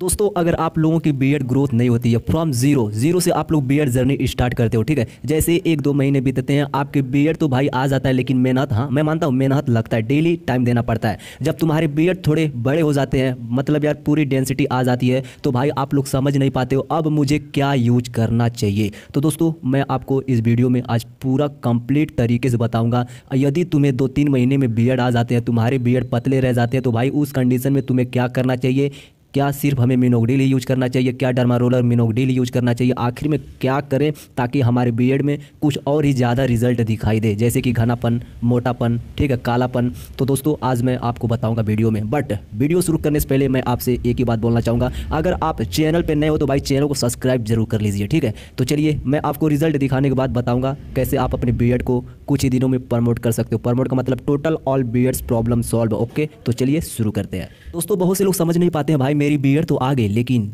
दोस्तों अगर आप लोगों की बीएड ग्रोथ नहीं होती है फ्रॉम जीरो जीरो से आप लोग बीएड जर्नी स्टार्ट करते हो ठीक है जैसे एक दो महीने बीतते हैं आपके बीएड तो भाई आ जाता है लेकिन मेहनत हाँ मैं मानता हूँ मेहनत लगता है डेली टाइम देना पड़ता है जब तुम्हारे बीएड थोड़े बड़े हो जाते हैं मतलब यार पूरी डेंसिटी आ जाती है तो भाई आप लोग समझ नहीं पाते हो अब मुझे क्या यूज करना चाहिए तो दोस्तों मैं आपको इस वीडियो में आज पूरा कंप्लीट तरीके से बताऊँगा यदि तुम्हें दो तीन महीने में बी आ जाते हैं तुम्हारे बी पतले रह जाते हैं तो भाई उस कंडीशन में तुम्हें क्या करना चाहिए क्या सिर्फ हमें मिनोगडिल ही यूज करना चाहिए क्या रोलर मिनोगडिल यूज करना चाहिए आखिर में क्या करें ताकि हमारे बी में कुछ और ही ज़्यादा रिजल्ट दिखाई दे जैसे कि घनापन मोटापन ठीक है कालापन तो दोस्तों आज मैं आपको बताऊंगा वीडियो में बट वीडियो शुरू करने से पहले मैं आपसे एक ही बात बोलना चाहूँगा अगर आप चैनल पर नए हो तो भाई चैनल को सब्सक्राइब जरूर कर लीजिए ठीक है तो चलिए मैं आपको रिजल्ट दिखाने के बाद बताऊँगा कैसे आप अपने बी को कुछ ही दिनों में प्रमोट कर सकते हो प्रमोट का मतलब total all be problem solve okay तो चलिए शुरू करते हैं दोस्तों बहुत से लोग समझ नहीं पाते हैं भाई मेरी बियर्ड तो आ गई लेकिन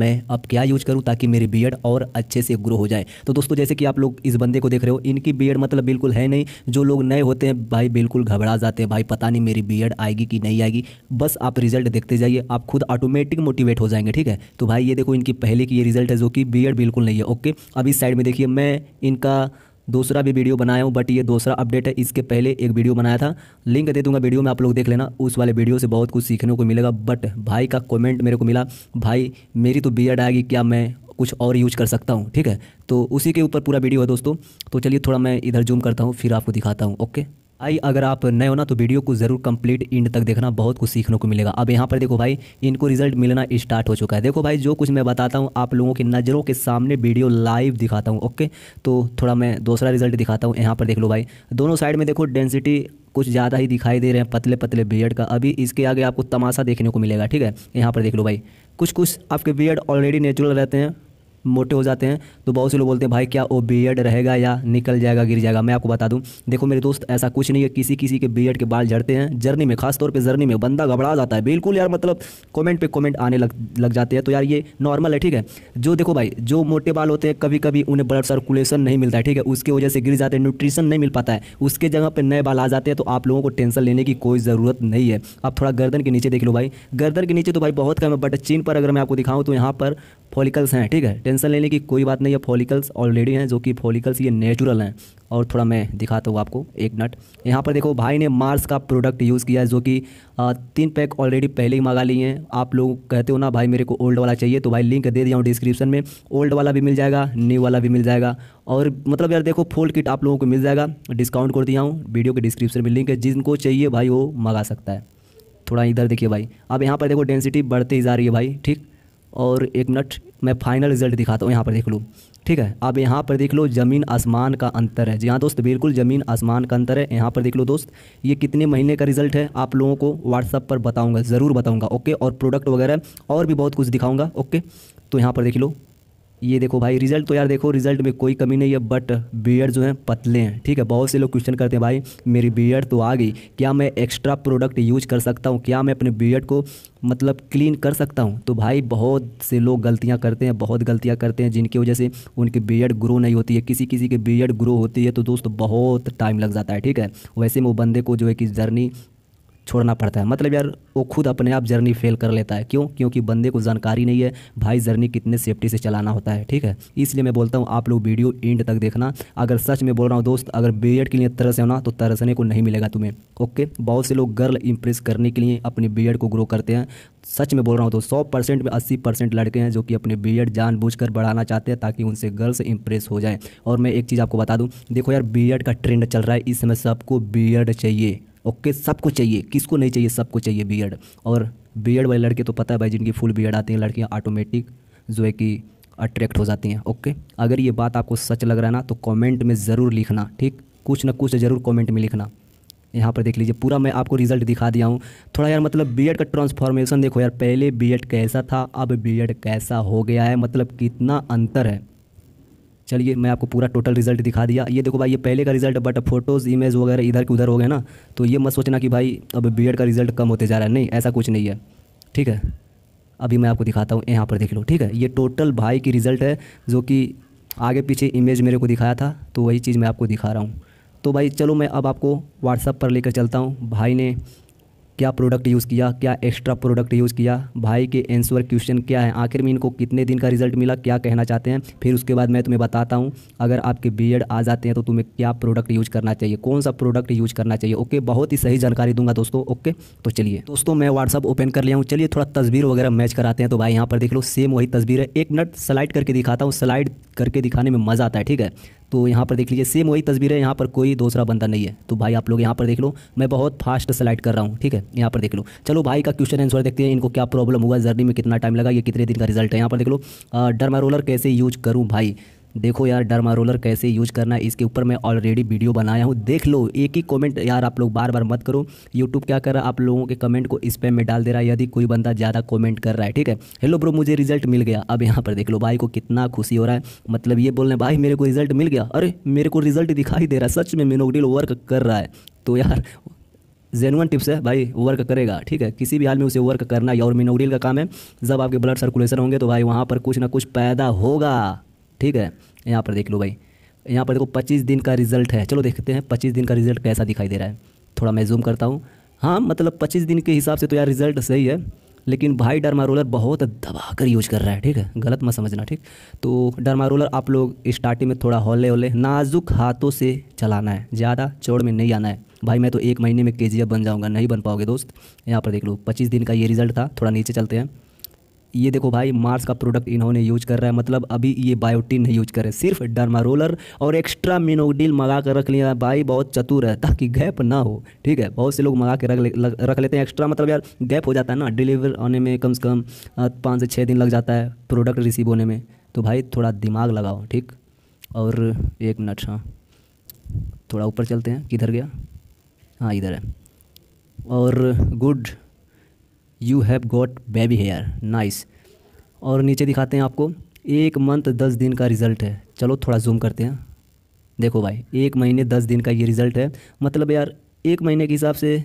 मैं अब क्या यूज करूं ताकि मेरी बियर्ड और अच्छे से ग्रो हो जाए तो दोस्तों जैसे कि आप लोग इस बंदे को देख रहे हो इनकी बियर्ड मतलब बिल्कुल है नहीं जो लोग नए होते हैं भाई बिल्कुल घबरा जाते हैं भाई पता नहीं मेरी बियर्ड आएगी कि नहीं आएगी बस आप रिजल्ट देखते जाइए आप खुद ऑटोमेटिक मोटिवेट हो जाएंगे ठीक है तो भाई ये देखो इनकी पहले की ये रिजल्ट है जो कि बियर्ड बिल्कुल नहीं है ओके अब इस साइड में देखिए मैं इनका दूसरा भी वीडियो बनाया हूँ बट ये दूसरा अपडेट है इसके पहले एक वीडियो बनाया था लिंक दे दूंगा वीडियो में आप लोग देख लेना उस वाले वीडियो से बहुत कुछ सीखने को मिलेगा बट भाई का कॉमेंट मेरे को मिला भाई मेरी तो बियर्ड आएगी क्या मैं कुछ और यूज कर सकता हूँ ठीक है तो उसी के ऊपर पूरा वीडियो है दोस्तों तो चलिए थोड़ा मैं इधर जूम करता हूँ फिर आपको दिखाता हूँ ओके आई अगर आप नए हो ना तो वीडियो को ज़रूर कंप्लीट एंड तक देखना बहुत कुछ सीखने को मिलेगा अब यहाँ पर देखो भाई इनको रिजल्ट मिलना स्टार्ट हो चुका है देखो भाई जो कुछ मैं बताता हूँ आप लोगों की नज़रों के सामने वीडियो लाइव दिखाता हूँ ओके तो थोड़ा मैं दूसरा रिजल्ट दिखाता हूँ यहाँ पर देख लो भाई दोनों साइड में देखो डेंसिटी कुछ ज़्यादा ही दिखाई दे रहे हैं पतले पतले बियड का अभी इसके आगे आपको तमाशा देखने को मिलेगा ठीक है यहाँ पर देख लो भाई कुछ कुछ आपके बियड ऑलरेडी नेचुरल रहते हैं मोटे हो जाते हैं तो बहुत से लोग बोलते हैं भाई क्या वो बियर्ड रहेगा या निकल जाएगा गिर जाएगा मैं आपको बता दूँ देखो मेरे दोस्त ऐसा कुछ नहीं है किसी किसी के बियर्ड के बाल झड़ते हैं जर्नी में खासतौर पर जर्नी में बंदा घबरा जाता है बिल्कुल यार मतलब कॉमेंट पर कॉमेंट आने लग लग जाते हैं तो यार ये नॉर्मल है ठीक है जो देखो भाई जो मोटे बाल होते हैं कभी कभी उन्हें ब्लड सर्कुलेशन नहीं मिलता है ठीक है उसकी वजह से गिर जाते हैं न्यूट्रिशन नहीं मिल पाता है उसके जगह पर नए बाल आ जाते हैं तो आप लोगों को टेंशन लेने की कोई ज़रूरत नहीं है आप थोड़ा गर्दन के नीचे देख लो भाई गर्दन के नीचे तो भाई बहुत कम है बट चीन पर अगर मैं आपको दिखाऊँ तो यहाँ पर फॉलिकल्स हैं ठीक है टेंशन टेंशन लेने की कोई बात नहीं है फॉलिकल्स ऑलरेडी हैं जो कि फॉलिकल्स ये नेचुरल हैं और थोड़ा मैं दिखाता हूँ आपको एक मिनट यहाँ पर देखो भाई ने मार्स का प्रोडक्ट यूज़ किया है जो कि तीन पैक ऑलरेडी पहले ही मंगा लिए हैं आप लोग कहते हो ना भाई मेरे को ओल्ड वाला चाहिए तो भाई लिंक दे दिया हूँ डिस्क्रिप्शन में ओल्ड वाला भी मिल जाएगा न्यू वाला भी मिल जाएगा और मतलब यार देखो फोल्ड किट आप लोगों को मिल जाएगा डिस्काउंट कर दिया हूँ वीडियो के डिस्क्रिप्शन में लिंक है जिनको चाहिए भाई वो मंगा सकता है थोड़ा इधर देखिए भाई अब यहाँ पर देखो डेंसिटी बढ़ती जा रही है भाई ठीक और एक मिनट मैं फाइनल रिजल्ट दिखाता हूँ यहाँ पर देख लो ठीक है अब यहाँ पर देख लो ज़मीन आसमान का अंतर है जी हाँ दोस्त बिल्कुल ज़मीन आसमान का अंतर है यहाँ पर देख लो दोस्त ये कितने महीने का रिजल्ट है आप लोगों को व्हाट्सअप पर बताऊँगा ज़रूर बताऊँगा ओके और प्रोडक्ट वगैरह और भी बहुत कुछ दिखाऊँगा ओके तो यहाँ पर देख लो ये देखो भाई रिजल्ट तो यार देखो रिजल्ट में कोई कमी नहीं है बट बियर्ड जो है पतले हैं ठीक है बहुत से लोग क्वेश्चन करते हैं भाई मेरी बियर्ड तो आ गई क्या मैं एक्स्ट्रा प्रोडक्ट यूज कर सकता हूँ क्या मैं अपने बियर्ड को मतलब क्लीन कर सकता हूँ तो भाई बहुत से लोग गलतियाँ करते हैं बहुत गलतियाँ करते हैं जिनकी वजह से उनकी बियर्ड ग्रो नहीं होती है किसी किसी की बियर्ड ग्रो होती है तो दोस्तों बहुत टाइम लग जाता है ठीक है वैसे में वो बंदे को जो है कि जर्नी छोड़ना पड़ता है मतलब यार वो खुद अपने आप जर्नी फेल कर लेता है क्यों क्योंकि बंदे को जानकारी नहीं है भाई जर्नी कितने सेफ्टी से चलाना होता है ठीक है इसलिए मैं बोलता हूँ आप लोग वीडियो एंड तक देखना अगर सच में बोल रहा हूँ दोस्त अगर बी के लिए तरस होना तो तरसने को नहीं मिलेगा तुम्हें ओके बहुत से लोग गर्ल इंप्रेस करने के लिए अपने बी को ग्रो करते हैं सच में बोल रहा हूँ तो सौ परसेंट में अस्सी परसेंट लड़के हैं जो कि अपने बी एड कर बढ़ाना चाहते हैं ताकि उनसे गर्ल्स इंप्रेस हो जाए और मैं एक चीज़ आपको बता दूँ देखो यार बी एड का ट्रेंड चल रहा है इस समय सबको बी एड चाहिए ओके सबको चाहिए किसको नहीं चाहिए सबको चाहिए बियर्ड और बियर्ड वाले लड़के तो पता है भाई जिनकी फुल बियर्ड आती हैं लड़कियाँ ऑटोमेटिक जो है कि अट्रैक्ट हो जाती हैं ओके अगर ये बात आपको सच लग रहा है ना तो कमेंट में ज़रूर लिखना ठीक कुछ ना कुछ ज़रूर कमेंट में लिखना यहाँ पर देख लीजिए पूरा मैं आपको रिजल्ट दिखा दिया हूँ थोड़ा यार मतलब बीएड का ट्रांसफॉर्मेशन देखो यार पहले बीएड कैसा था अब बीएड कैसा हो गया है मतलब कितना अंतर है चलिए मैं आपको पूरा टोटल रिजल्ट दिखा दिया ये देखो भाई ये पहले का रिजल्ट बट फोटोज़ इमेज वगैरह इधर के उधर हो गए ना तो ये मत सोचना कि भाई अब बी का रिजल्ट कम होते जा रहा है नहीं ऐसा कुछ नहीं है ठीक है अभी मैं आपको दिखाता हूँ यहाँ पर देख लो ठीक है ये टोटल भाई की रिज़ल्ट है जो कि आगे पीछे इमेज मेरे को दिखाया था तो वही चीज़ मैं आपको दिखा रहा हूँ तो भाई चलो मैं अब आपको व्हाट्सअप पर लेकर चलता हूँ भाई ने क्या प्रोडक्ट यूज़ किया क्या एक्स्ट्रा प्रोडक्ट यूज़ किया भाई के आंसर क्वेश्चन क्या है आखिर में इनको कितने दिन का रिजल्ट मिला क्या कहना चाहते हैं फिर उसके बाद मैं तुम्हें बताता हूँ अगर आपके बी आ जाते हैं तो तुम्हें क्या प्रोडक्ट यूज़ करना चाहिए कौन सा प्रोडक्ट यूज़ करना चाहिए ओके बहुत ही सही जानकारी दूंगा दोस्तों ओके तो चलिए दोस्तों मैं व्हाट्सअप ओपन कर लिया हूँ चलिए थोड़ा तस्वीर वगैरह मैच कराते हैं तो भाई यहाँ पर देख लो सेम वही तस्वीर है एक मिनट स्लाइड करके दिखाता हूँ स्लाइड करके दिखाने में मज़ा आता है ठीक है तो यहाँ पर देख लीजिए सेम वही तस्वीर है यहाँ पर कोई दूसरा बंदा नहीं है तो भाई आप लोग यहाँ पर देख लो मैं बहुत फास्ट सेलेक्ट कर रहा हूँ ठीक है यहाँ पर देख लो चलो भाई का क्वेश्चन आंसर देखते हैं इनको क्या प्रॉब्लम हुआ जर्नी में कितना टाइम लगा ये कितने दिन का रिजल्ट है यहाँ पर देख लो डरमा रोलर कैसे यूज करूँ भाई देखो यार डर्मा रोलर कैसे यूज करना है इसके ऊपर मैं ऑलरेडी वीडियो बनाया हूँ देख लो एक ही कमेंट यार आप लोग बार बार मत करो यूट्यूब क्या कर रहा है आप लोगों के कमेंट को स्पैम में डाल दे रहा है यदि कोई बंदा ज़्यादा कमेंट कर रहा है ठीक है हेलो ब्रो मुझे रिजल्ट मिल गया अब यहाँ पर देख लो भाई को कितना खुशी हो रहा है मतलब ये बोल रहे भाई मेरे को रिजल्ट मिल गया अरे मेरे को रिजल्ट दिखाई दे रहा है सच में मेनोगडिल वर्क कर रहा है तो यार जेनुअन टिप्स है भाई वर्क करेगा ठीक है किसी भी हाल में उसे वर्क करना या और मिनोडिल का काम है जब आपके ब्लड सर्कुलेशन होंगे तो भाई वहाँ पर कुछ ना कुछ पैदा होगा ठीक है यहाँ पर देख लो भाई यहाँ पर देखो पच्चीस दिन का रिजल्ट है चलो देखते हैं पच्चीस दिन का रिजल्ट कैसा दिखाई दे रहा है थोड़ा मैं जूम करता हूँ हाँ मतलब पच्चीस दिन के हिसाब से तो यार रिजल्ट सही है लेकिन भाई डरमा रोलर बहुत दबा कर यूज कर रहा है ठीक है गलत मत समझना ठीक तो डरमा रोलर आप लोग स्टार्टिंग में थोड़ा हौले हौले नाजुक हाथों से चलाना है ज़्यादा चौड़ में नहीं आना है भाई मैं तो एक महीने में के बन जाऊँगा नहीं बन पाओगे दोस्त यहाँ पर देख लो पच्चीस दिन का ये रिजल्ट था थोड़ा नीचे चलते हैं ये देखो भाई मार्स का प्रोडक्ट इन्होंने यूज कर रहा है मतलब अभी ये बायोटिन नहीं यूज कर रहे सिर्फ डर्मा रोलर और एक्स्ट्रा मिनोडील मंगा कर रख लिया भाई बहुत चतुर है ताकि गैप ना हो ठीक है बहुत से लोग मंगा के रख ले, रख लेते हैं एक्स्ट्रा मतलब यार गैप हो जाता है ना डिलीवर आने में कम से कम पाँच से छः दिन लग जाता है प्रोडक्ट रिसीव होने में तो भाई थोड़ा दिमाग लगाओ ठीक और एक मिनट हाँ थोड़ा ऊपर चलते हैं किधर गया हाँ इधर है और good you have got baby hair nice और नीचे दिखाते हैं आपको एक मंथ दस दिन का रिज़ल्ट है चलो थोड़ा जूम करते हैं देखो भाई एक महीने दस दिन का ये रिज़ल्ट है मतलब यार एक महीने के हिसाब से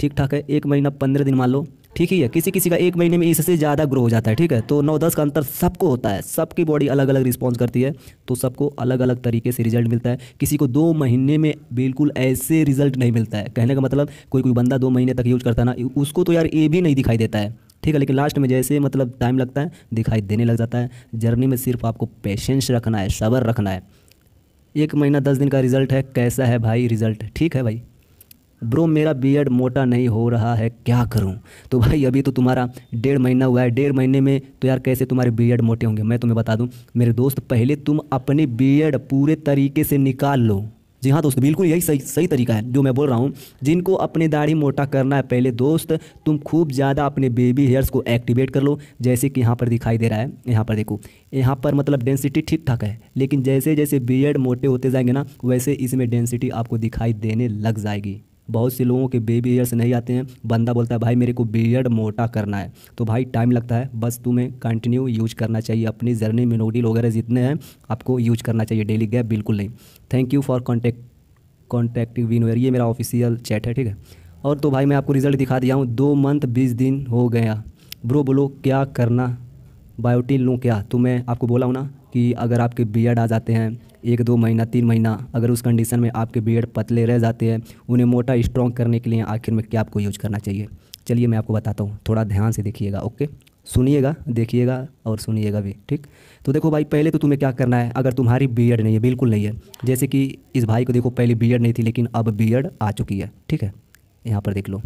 ठीक ठाक है एक महीना पंद्रह दिन मान लो ठीक ही है किसी किसी का एक महीने में इससे ज़्यादा ग्रो हो जाता है ठीक है तो नौ दस का अंतर सबको होता है सबकी बॉडी अलग अलग रिस्पॉन्स करती है तो सबको अलग अलग तरीके से रिजल्ट मिलता है किसी को दो महीने में बिल्कुल ऐसे रिजल्ट नहीं मिलता है कहने का मतलब कोई कोई बंदा दो महीने तक यूज करता है ना उसको तो यार ये भी नहीं दिखाई देता है ठीक है लेकिन लास्ट में जैसे मतलब टाइम लगता है दिखाई देने लग जाता है जर्नी में सिर्फ आपको पेशेंस रखना है सबर रखना है एक महीना दस दिन का रिजल्ट है कैसा है भाई रिजल्ट ठीक है भाई ब्रो मेरा बियर्ड मोटा नहीं हो रहा है क्या करूं तो भाई अभी तो तुम्हारा डेढ़ महीना हुआ है डेढ़ महीने में तो यार कैसे तुम्हारे बियर्ड मोटे होंगे मैं तुम्हें बता दूं मेरे दोस्त पहले तुम अपने बियर्ड पूरे तरीके से निकाल लो जी हाँ दोस्त बिल्कुल यही सही सही तरीका है जो मैं बोल रहा हूँ जिनको अपने दाढ़ी मोटा करना है पहले दोस्त तुम खूब ज़्यादा अपने बेबी हेयर्स को एक्टिवेट कर लो जैसे कि यहाँ पर दिखाई दे रहा है यहाँ पर देखो यहाँ पर मतलब डेंसिटी ठीक ठाक है लेकिन जैसे जैसे बियर्ड मोटे होते जाएंगे ना वैसे इसमें डेंसिटी आपको दिखाई देने लग जाएगी बहुत से लोगों के बेबी हेयर्स नहीं आते हैं बंदा बोलता है भाई मेरे को बियर्ड मोटा करना है तो भाई टाइम लगता है बस तुम्हें कंटिन्यू यूज करना चाहिए अपनी जर्नी मिनोडिल वगैरह जितने हैं आपको यूज करना चाहिए डेली गैप बिल्कुल नहीं thank you for contact contacting विनवेयर ये मेरा ऑफिशियल चैट है ठीक है और तो भाई मैं आपको रिज़ल्ट दिखा दिया हूँ दो मंथ बीस दिन हो गया ब्रो बोलो क्या करना बायोटिन लूँ क्या तो मैं आपको बोला हूँ ना कि अगर आपके बियर्ड आ जाते हैं एक दो महीना तीन महीना अगर उस कंडीशन में आपके बियड पतले रह जाते हैं उन्हें मोटा स्ट्रॉन्ग करने के लिए आखिर में क्या आपको यूज करना चाहिए चलिए मैं आपको बताता हूँ थोड़ा ध्यान से देखिएगा ओके सुनिएगा देखिएगा और सुनिएगा भी ठीक तो देखो भाई पहले तो तुम्हें क्या करना है अगर तुम्हारी बीएड नहीं है बिल्कुल नहीं है जैसे कि इस भाई को देखो पहले बीएड नहीं थी लेकिन अब बीएड आ चुकी है ठीक है यहाँ पर देख लो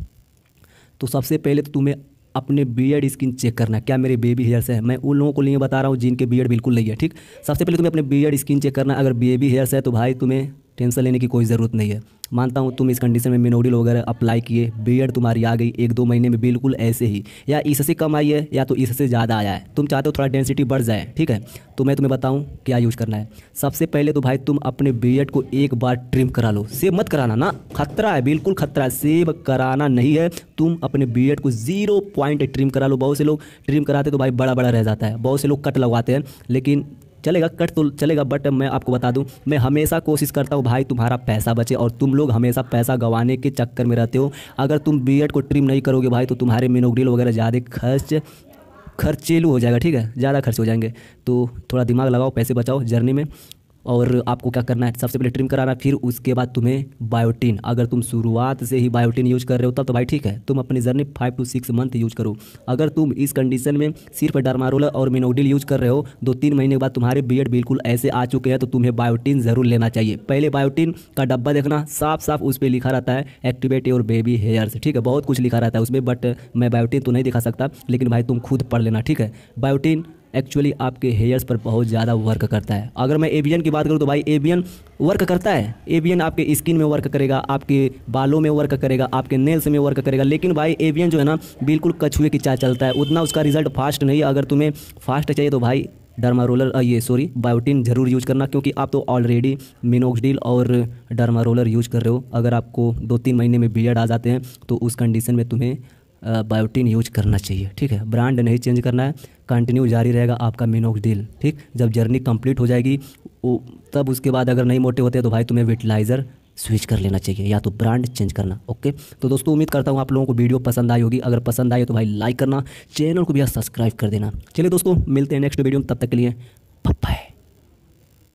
तो सबसे पहले तो तुम्हें अपने बियर्ड स्किन चेक करना क्या मेरे बेबी हेयर्स है मैं उन लोगों को लिए बता रहा हूँ जिनके बियर्ड बिल्कुल नहीं है ठीक सबसे पहले तुम्हें अपने बियर्ड स्किन चेक करना अगर बेबी हेयर्स है तो भाई तुम्हें टेंशन लेने की कोई ज़रूरत नहीं है मानता हूँ तुम इस कंडीशन में मिनोडिल वगैरह अप्लाई किए बीएड तुम्हारी आ गई एक दो महीने में बिल्कुल ऐसे ही या इससे कम आई है या तो इससे ज़्यादा आया है तुम चाहते हो थोड़ा डेंसिटी बढ़ जाए ठीक है तो मैं तुम्हें बताऊँ क्या यूज़ करना है सबसे पहले तो भाई तुम अपने बी को एक बार ट्रिम करा लो सेब मत कराना ना खतरा है बिल्कुल खतरा है सेब कराना नहीं है तुम अपने बी को जीरो पॉइंट ट्रिम करा लो बहुत से लोग ट्रिम कराते तो भाई बड़ा बड़ा रह जाता है बहुत से लोग कट लगवाते हैं लेकिन चलेगा कट तो चलेगा बट मैं आपको बता दूँ मैं हमेशा कोशिश करता हूँ भाई तुम्हारा पैसा बचे और तुम लोग हमेशा पैसा गंवाने के चक्कर में रहते हो अगर तुम बी को ट्रिम नहीं करोगे भाई तो तुम्हारे मिनोग्रिल वगैरह ज़्यादा खर्च खर्चेलू हो जाएगा ठीक है ज़्यादा खर्च हो जाएंगे तो थोड़ा दिमाग लगाओ पैसे बचाओ जर्नी में और आपको क्या करना है सबसे पहले ट्रिम कराना फिर उसके बाद तुम्हें बायोटिन अगर तुम शुरुआत से ही बायोटिन यूज कर रहे हो तब तो भाई ठीक है तुम अपनी journey five to six month use करो अगर तुम इस कंडीशन में सिर्फ डरमारोला और मिनोडिल यूज कर रहे हो दो तीन महीने के बाद तुम्हारे बी बिल्कुल ऐसे आ चुके हैं तो तुम्हें बायोटिन ज़रूर लेना चाहिए पहले बायोटिन का डब्बा देखना साफ साफ उस पर लिखा रहता है एक्टिवेट योर बेबी हेयर्स ठीक है बहुत कुछ लिखा रहता है उसमें बट मैं बायोटिन तो नहीं दिखा सकता लेकिन भाई तुम खुद पढ़ लेना ठीक है बायोटिन एक्चुअली आपके हेयर्स पर बहुत ज़्यादा वर्क करता है अगर मैं एवियन की बात करूँ तो भाई एवियन वर्क करता है एवियन आपके स्किन में वर्क करेगा आपके बालों में वर्क करेगा आपके नेल्स में वर्क करेगा लेकिन भाई एवियन जो है ना बिल्कुल कछुए की चाह चलता है उतना उसका रिजल्ट फास्ट नहीं अगर तुम्हें फास्ट चाहिए तो भाई डर्मा रोलर ये सॉरी बायोटिन ज़रूर यूज करना क्योंकि आप तो ऑलरेडी मिनोक्सडील और डर्मा रोलर यूज कर रहे हो अगर आपको दो तीन महीने में बियड आ जाते हैं तो उस कंडीशन में तुम्हें बायोटिन यूज करना चाहिए ठीक है ब्रांड नहीं चेंज करना है कंटिन्यू जारी रहेगा आपका मिनोक डील ठीक जब जर्नी कंप्लीट हो जाएगी वो तब उसके बाद अगर नहीं मोटे होते तो भाई तुम्हें विटलाइज़र स्विच कर लेना चाहिए या तो ब्रांड चेंज करना ओके तो दोस्तों उम्मीद करता हूँ आप लोगों को वीडियो पसंद आई होगी अगर पसंद आए तो भाई लाइक करना चैनल को भी सब्सक्राइब कर देना चलिए दोस्तों मिलते हैं नेक्स्ट वीडियो में तब तक के लिए पप्पा